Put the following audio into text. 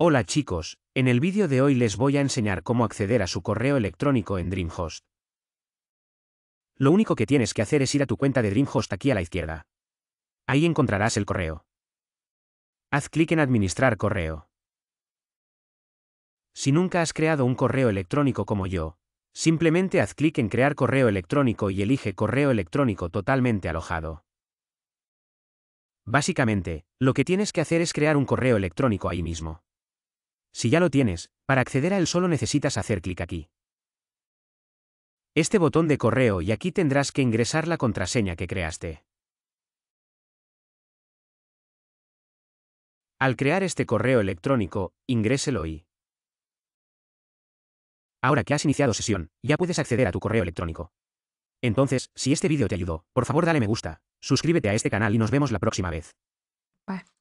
Hola chicos, en el vídeo de hoy les voy a enseñar cómo acceder a su correo electrónico en Dreamhost. Lo único que tienes que hacer es ir a tu cuenta de Dreamhost aquí a la izquierda. Ahí encontrarás el correo. Haz clic en Administrar correo. Si nunca has creado un correo electrónico como yo, simplemente haz clic en Crear correo electrónico y elige correo electrónico totalmente alojado. Básicamente, lo que tienes que hacer es crear un correo electrónico ahí mismo. Si ya lo tienes, para acceder a él solo necesitas hacer clic aquí. Este botón de correo y aquí tendrás que ingresar la contraseña que creaste. Al crear este correo electrónico, ingréselo y... Ahora que has iniciado sesión, ya puedes acceder a tu correo electrónico. Entonces, si este vídeo te ayudó, por favor dale me gusta, suscríbete a este canal y nos vemos la próxima vez. Bye.